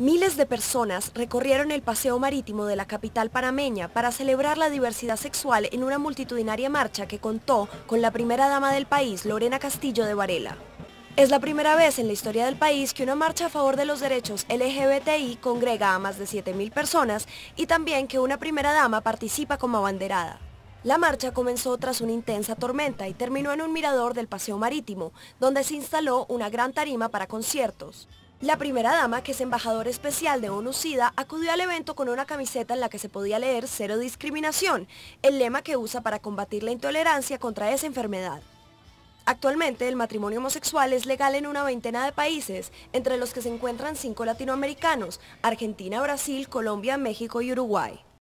Miles de personas recorrieron el paseo marítimo de la capital panameña para celebrar la diversidad sexual en una multitudinaria marcha que contó con la primera dama del país, Lorena Castillo de Varela. Es la primera vez en la historia del país que una marcha a favor de los derechos LGBTI congrega a más de 7.000 personas y también que una primera dama participa como abanderada. La marcha comenzó tras una intensa tormenta y terminó en un mirador del paseo marítimo, donde se instaló una gran tarima para conciertos. La primera dama, que es embajadora especial de ONU-SIDA, acudió al evento con una camiseta en la que se podía leer Cero Discriminación, el lema que usa para combatir la intolerancia contra esa enfermedad. Actualmente el matrimonio homosexual es legal en una veintena de países, entre los que se encuentran cinco latinoamericanos, Argentina, Brasil, Colombia, México y Uruguay.